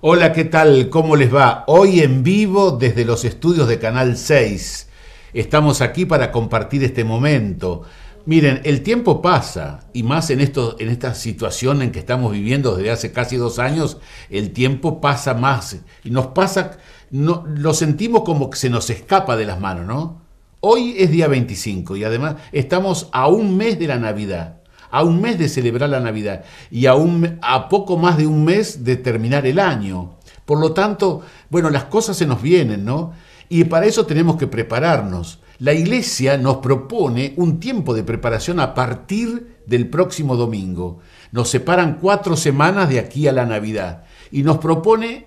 Hola, ¿qué tal? ¿Cómo les va? Hoy en vivo desde los estudios de Canal 6. Estamos aquí para compartir este momento. Miren, el tiempo pasa, y más en, esto, en esta situación en que estamos viviendo desde hace casi dos años, el tiempo pasa más y nos pasa, no, lo sentimos como que se nos escapa de las manos, ¿no? Hoy es día 25 y además estamos a un mes de la Navidad a un mes de celebrar la Navidad y a, a poco más de un mes de terminar el año. Por lo tanto, bueno, las cosas se nos vienen, ¿no? Y para eso tenemos que prepararnos. La iglesia nos propone un tiempo de preparación a partir del próximo domingo. Nos separan cuatro semanas de aquí a la Navidad y nos propone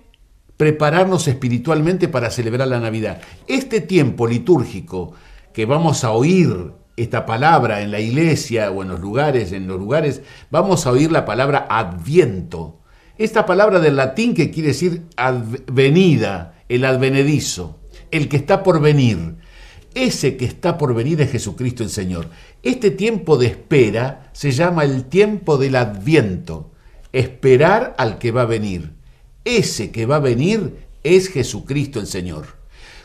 prepararnos espiritualmente para celebrar la Navidad. Este tiempo litúrgico que vamos a oír esta palabra en la iglesia o en los lugares, en los lugares, vamos a oír la palabra adviento. Esta palabra del latín que quiere decir advenida, el advenedizo, el que está por venir. Ese que está por venir es Jesucristo el Señor. Este tiempo de espera se llama el tiempo del adviento, esperar al que va a venir. Ese que va a venir es Jesucristo el Señor.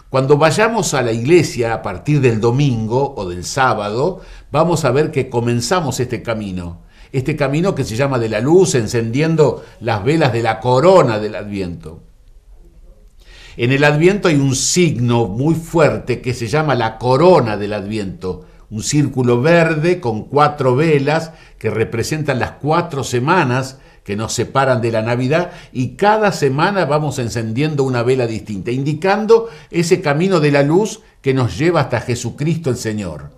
Cuando vayamos a la iglesia a partir del domingo o del sábado, vamos a ver que comenzamos este camino, este camino que se llama de la luz, encendiendo las velas de la corona del adviento. En el adviento hay un signo muy fuerte que se llama la corona del adviento, un círculo verde con cuatro velas que representan las cuatro semanas que nos separan de la Navidad y cada semana vamos encendiendo una vela distinta, indicando ese camino de la luz que nos lleva hasta Jesucristo el Señor,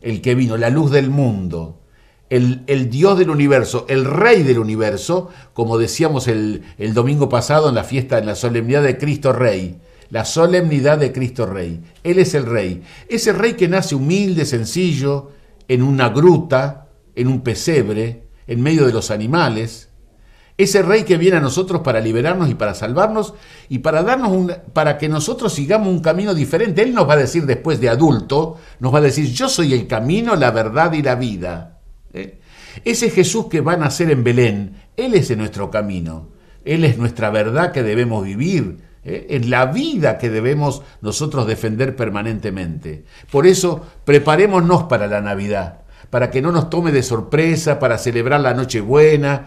el que vino, la luz del mundo, el, Dios del universo, el Rey del universo, como decíamos el, el, domingo pasado en la fiesta, en la solemnidad de Cristo Rey. La solemnidad de Cristo Rey. Él es el Rey. Ese Rey que nace humilde, sencillo, en una gruta, en un pesebre, en medio de los animales, ese rey que viene a nosotros para liberarnos y para salvarnos y para darnos un, para que nosotros sigamos un camino diferente. Él nos va a decir después de adulto, nos va a decir, yo soy el camino, la verdad y la vida. ¿eh? Ese Jesús que va a nacer en Belén, Él es nuestro camino. Él es nuestra verdad que debemos vivir, ¿eh? es la vida que debemos nosotros defender permanentemente. Por eso, preparémonos para la Navidad, para que no nos tome de sorpresa, para celebrar la Nochebuena,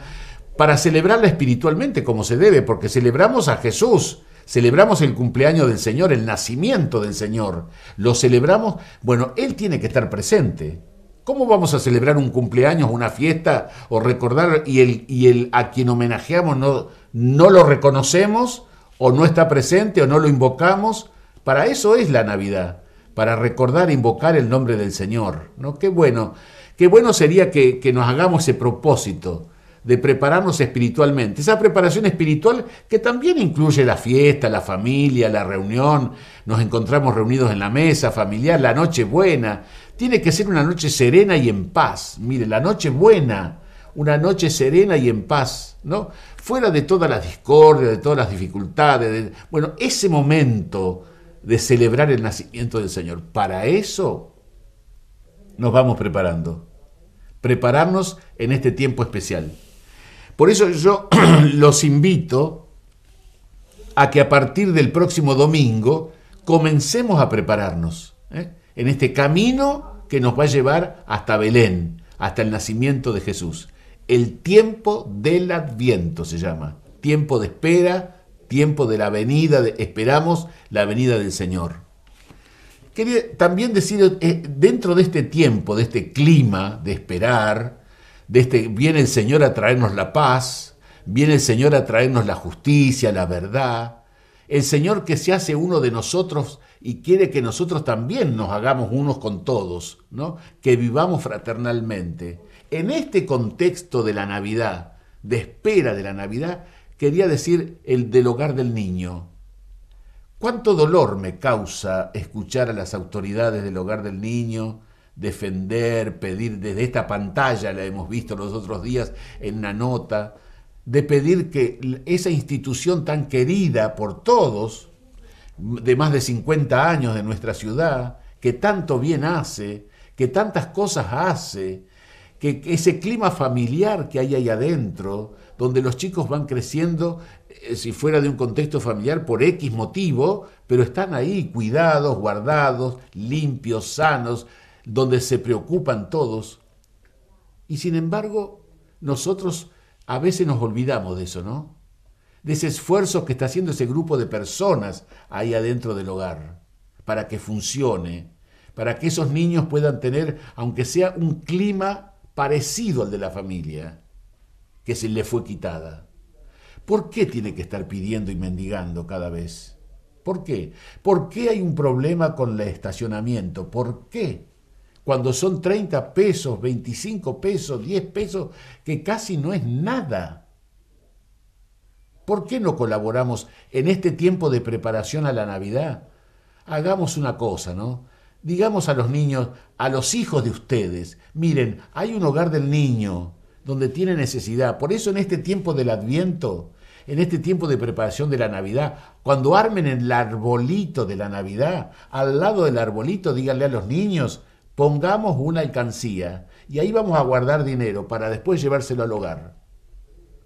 para celebrarla espiritualmente como se debe, porque celebramos a Jesús, celebramos el cumpleaños del Señor, el nacimiento del Señor, lo celebramos, bueno, Él tiene que estar presente. ¿Cómo vamos a celebrar un cumpleaños, una fiesta o recordar y el, y el a quien homenajeamos no, no lo reconocemos o no está presente o no lo invocamos? Para eso es la Navidad, para recordar e invocar el nombre del Señor. ¿no? Qué bueno, qué bueno sería que, que nos hagamos ese propósito de prepararnos espiritualmente. Esa preparación espiritual que también incluye la fiesta, la familia, la reunión, nos encontramos reunidos en la mesa familiar, la noche buena. Tiene que ser una noche serena y en paz. Mire, la noche buena, una noche serena y en paz, ¿no? Fuera de todas las discordias, de todas las dificultades. bueno, ese momento de celebrar el nacimiento del Señor, para eso nos vamos preparando. Prepararnos en este tiempo especial. Por eso yo los invito a que a partir del próximo domingo comencemos a prepararnos ¿eh? en este camino que nos va a llevar hasta Belén, hasta el nacimiento de Jesús. El tiempo del adviento se llama, tiempo de espera, tiempo de la venida, esperamos la venida del Señor. Quería también decir, eh, dentro de este tiempo, de este clima de esperar, este, viene el Señor a traernos la paz, viene el Señor a traernos la justicia, la verdad, el Señor que se hace uno de nosotros y quiere que nosotros también nos hagamos unos con todos, ¿no? que vivamos fraternalmente. En este contexto de la Navidad, de espera de la Navidad, quería decir el del hogar del niño. ¿Cuánto dolor me causa escuchar a las autoridades del hogar del niño defender, pedir, desde esta pantalla la hemos visto los otros días en una nota, de pedir que esa institución tan querida por todos, de más de 50 años de nuestra ciudad, que tanto bien hace, que tantas cosas hace, que, ese clima familiar que hay ahí adentro, donde los chicos van creciendo, eh, si fuera de un contexto familiar, por X motivo, pero están ahí cuidados, guardados, limpios, sanos, donde se preocupan todos. Y sin embargo, nosotros a veces nos olvidamos de eso, ¿no? De ese esfuerzo que está haciendo ese grupo de personas ahí adentro del hogar, para que funcione, para que esos niños puedan tener, aunque sea un clima parecido al de la familia, que se le fue quitada. ¿Por qué tiene que estar pidiendo y mendigando cada vez? ¿Por qué? ¿Por qué hay un problema con el estacionamiento? ¿Por qué? cuando son 30 pesos, 25 pesos, 10 pesos, que casi no es nada. ¿Por qué no colaboramos en este tiempo de preparación a la Navidad? Hagamos una cosa, ¿no? Digamos a los niños, a los hijos de ustedes, miren, hay un hogar del niño donde tiene necesidad. Por eso en este tiempo del adviento, en este tiempo de preparación de la Navidad, cuando armen el arbolito de la Navidad, al lado del arbolito díganle a los niños, pongamos una alcancía y ahí vamos a guardar dinero para después llevárselo al hogar,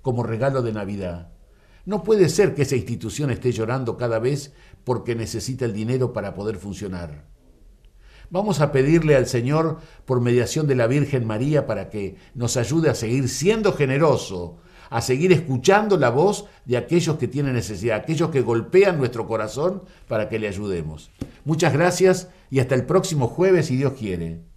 como regalo de Navidad. No puede ser que esa institución esté llorando cada vez porque necesita el dinero para poder funcionar. Vamos a pedirle al Señor por mediación de la Virgen María para que nos ayude a seguir siendo generoso a seguir escuchando la voz de aquellos que tienen necesidad, aquellos que golpean nuestro corazón para que le ayudemos. Muchas gracias y hasta el próximo jueves, si Dios quiere.